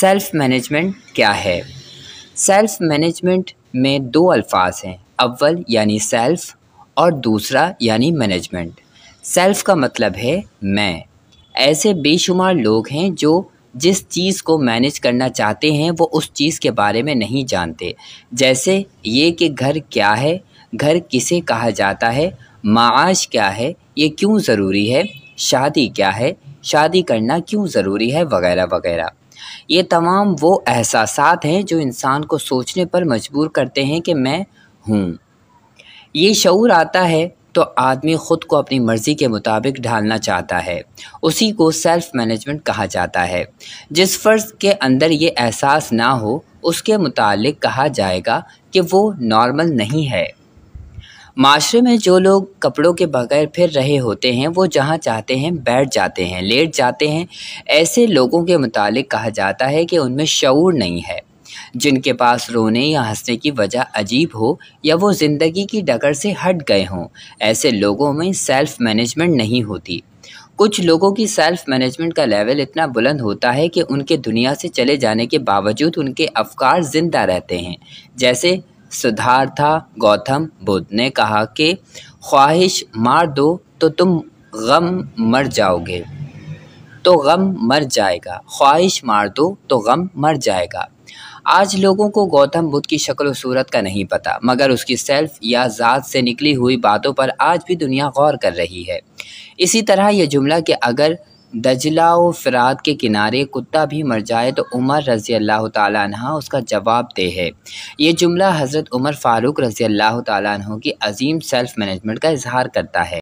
self management क्या है self management में दो अल्फाज हैं अव्वल यानी सेल्फ़ और दूसरा यानी मैनेजमेंट सेल्फ़ का मतलब है मैं ऐसे बेशुमार लोग हैं जो जिस चीज़ को मैनेज करना चाहते हैं वो उस चीज़ के बारे में नहीं जानते जैसे ये कि घर क्या है घर किसे कहा जाता है माश क्या है ये क्यों ज़रूरी है शादी क्या है शादी करना क्यों ज़रूरी है वगैरह वगैरह ये तमाम वो एहसास हैं जो इंसान को सोचने पर मजबूर करते हैं कि मैं हूँ ये शूर आता है तो आदमी ख़ुद को अपनी मर्ज़ी के मुताबिक ढालना चाहता है उसी को सेल्फ़ मैनेजमेंट कहा जाता है जिस फ़र्ज के अंदर ये एहसास ना हो उसके मुतालिक कहा जाएगा कि वो नॉर्मल नहीं है माशरे में जो लोग कपड़ों के बगैर फिर रहे होते हैं वो जहाँ चाहते हैं बैठ जाते हैं लेट जाते हैं ऐसे लोगों के मुतालिक कहा जाता है कि उनमें शूर नहीं है जिनके पास रोने या हंसने की वजह अजीब हो या वो ज़िंदगी की डगर से हट गए हों ऐसे लोगों में सेल्फ़ मैनेजमेंट नहीं होती कुछ लोगों की सेल्फ़ मैनेजमेंट का लेवल इतना बुलंद होता है कि उनके दुनिया से चले जाने के बावजूद उनके अफकार ज़िंदा रहते हैं जैसे सिद्धार्था गौतम बुद्ध ने कहा कि ख्वाहिश मार दो तो तुम गम मर जाओगे तो गम मर जाएगा ख्वाहिश मार दो तो गम मर जाएगा आज लोगों को गौतम बुद्ध की शक्ल सूरत का नहीं पता मगर उसकी सेल्फ या ज़ात से निकली हुई बातों पर आज भी दुनिया गौर कर रही है इसी तरह यह जुमला कि अगर दजला व फ़रात के किनारे कुत्ता भी मर जाए तो उमर रज़ी अल्लाह तह उसका जवाब दे है ये जुमला हज़रत उमर फ़ारूक रज़ी अल्लाह तह की अजीम सेल्फ़ मैनेजमेंट का इजहार करता है